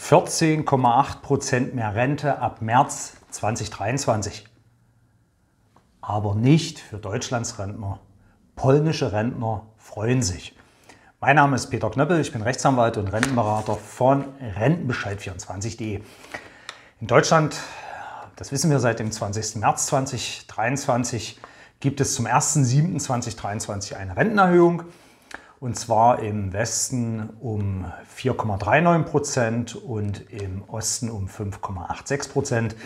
14,8 mehr Rente ab März 2023. Aber nicht für Deutschlands Rentner. Polnische Rentner freuen sich. Mein Name ist Peter Knöppel, ich bin Rechtsanwalt und Rentenberater von Rentenbescheid24.de. In Deutschland, das wissen wir seit dem 20. März 2023, gibt es zum 1.7.2023 eine Rentenerhöhung und zwar im Westen um 4,39 Prozent und im Osten um 5,86 Prozent.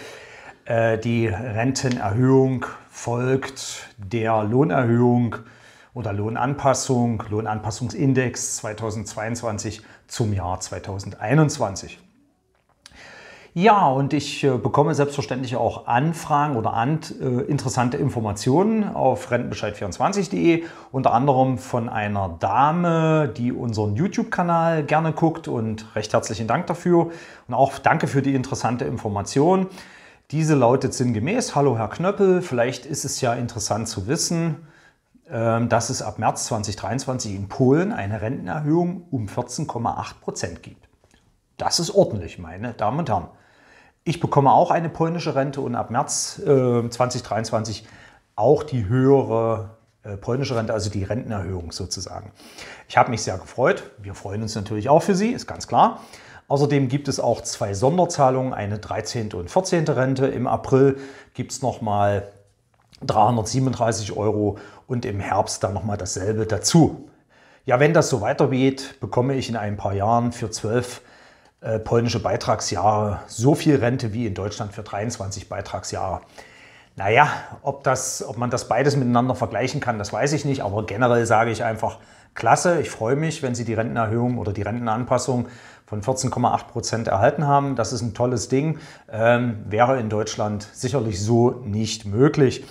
Äh, die Rentenerhöhung folgt der Lohnerhöhung oder Lohnanpassung, Lohnanpassungsindex 2022 zum Jahr 2021. Ja, und ich äh, bekomme selbstverständlich auch Anfragen oder äh, interessante Informationen auf rentenbescheid24.de, unter anderem von einer Dame, die unseren YouTube-Kanal gerne guckt und recht herzlichen Dank dafür und auch danke für die interessante Information. Diese lautet sinngemäß, hallo Herr Knöppel, vielleicht ist es ja interessant zu wissen, ähm, dass es ab März 2023 in Polen eine Rentenerhöhung um 14,8 Prozent gibt. Das ist ordentlich, meine Damen und Herren. Ich bekomme auch eine polnische Rente und ab März äh, 2023 auch die höhere äh, polnische Rente, also die Rentenerhöhung sozusagen. Ich habe mich sehr gefreut. Wir freuen uns natürlich auch für Sie, ist ganz klar. Außerdem gibt es auch zwei Sonderzahlungen, eine 13. und 14. Rente. Im April gibt es nochmal 337 Euro und im Herbst dann nochmal dasselbe dazu. Ja, wenn das so weitergeht, bekomme ich in ein paar Jahren für 12 Euro äh, polnische Beitragsjahre so viel Rente wie in Deutschland für 23 Beitragsjahre. Naja, ob, das, ob man das beides miteinander vergleichen kann, das weiß ich nicht, aber generell sage ich einfach, klasse, ich freue mich, wenn Sie die Rentenerhöhung oder die Rentenanpassung von 14,8 Prozent erhalten haben. Das ist ein tolles Ding, ähm, wäre in Deutschland sicherlich so nicht möglich.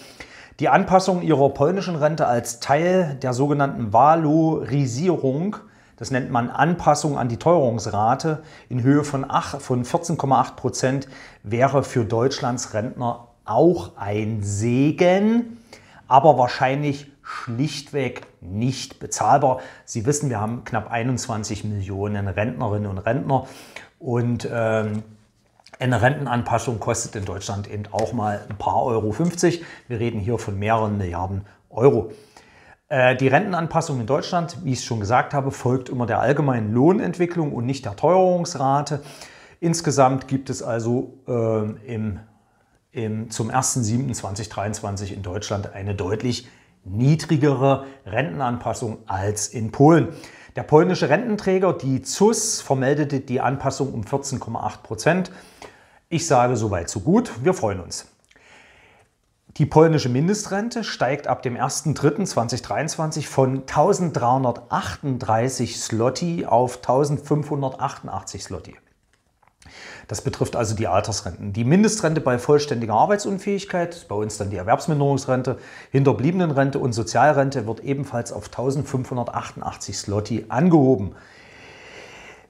Die Anpassung ihrer polnischen Rente als Teil der sogenannten Valorisierung das nennt man Anpassung an die Teuerungsrate in Höhe von, von 14,8 Prozent wäre für Deutschlands Rentner auch ein Segen, aber wahrscheinlich schlichtweg nicht bezahlbar. Sie wissen, wir haben knapp 21 Millionen Rentnerinnen und Rentner und ähm, eine Rentenanpassung kostet in Deutschland eben auch mal ein paar Euro 50. Wir reden hier von mehreren Milliarden Euro. Äh, die Rentenanpassung in Deutschland, wie ich es schon gesagt habe, folgt immer der allgemeinen Lohnentwicklung und nicht der Teuerungsrate. Insgesamt gibt es also äh, im, im, zum 1.7.2023 in Deutschland eine deutlich niedrigere Rentenanpassung als in Polen. Der polnische Rententräger, die ZUS, vermeldete die Anpassung um 14,8 Prozent. Ich sage soweit so gut. Wir freuen uns. Die polnische Mindestrente steigt ab dem 1.3.2023 von 1338 Slotti auf 1588 Slotti. Das betrifft also die Altersrenten. Die Mindestrente bei vollständiger Arbeitsunfähigkeit, bei uns dann die Erwerbsminderungsrente, Hinterbliebenenrente und Sozialrente wird ebenfalls auf 1588 Slotti angehoben.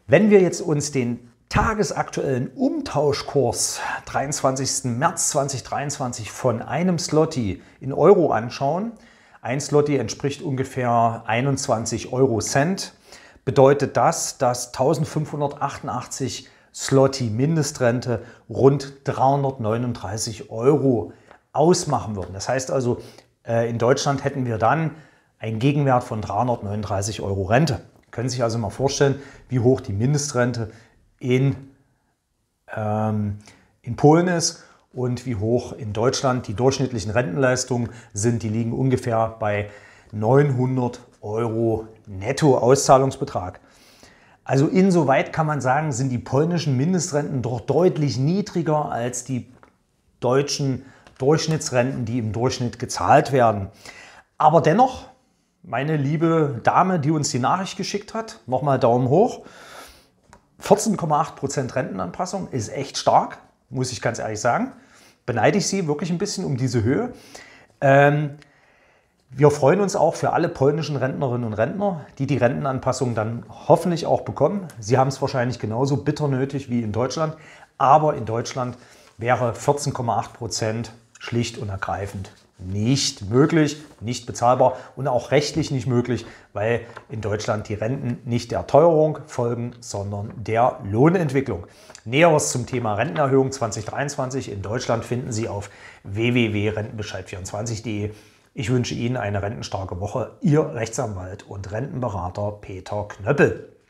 Wenn wir jetzt uns den tagesaktuellen Umtauschkurs 23. März 2023 von einem Slotty in Euro anschauen. Ein Slotty entspricht ungefähr 21 Euro Cent. Bedeutet das, dass 1588 Slotty Mindestrente rund 339 Euro ausmachen würden. Das heißt also, äh, in Deutschland hätten wir dann einen Gegenwert von 339 Euro Rente. Können Sie sich also mal vorstellen, wie hoch die Mindestrente in, ähm, in Polen ist und wie hoch in Deutschland. Die durchschnittlichen Rentenleistungen sind, die liegen ungefähr bei 900 Euro Netto-Auszahlungsbetrag. Also insoweit kann man sagen, sind die polnischen Mindestrenten doch deutlich niedriger als die deutschen Durchschnittsrenten, die im Durchschnitt gezahlt werden. Aber dennoch, meine liebe Dame, die uns die Nachricht geschickt hat, nochmal Daumen hoch. 14,8% Rentenanpassung ist echt stark, muss ich ganz ehrlich sagen. Beneide ich Sie wirklich ein bisschen um diese Höhe. Ähm, wir freuen uns auch für alle polnischen Rentnerinnen und Rentner, die die Rentenanpassung dann hoffentlich auch bekommen. Sie haben es wahrscheinlich genauso bitter nötig wie in Deutschland, aber in Deutschland wäre 14,8 schlicht und ergreifend nicht möglich, nicht bezahlbar und auch rechtlich nicht möglich, weil in Deutschland die Renten nicht der Teuerung folgen, sondern der Lohnentwicklung. Näheres zum Thema Rentenerhöhung 2023 in Deutschland finden Sie auf www.rentenbescheid24.de. Ich wünsche Ihnen eine rentenstarke Woche. Ihr Rechtsanwalt und Rentenberater Peter Knöppel.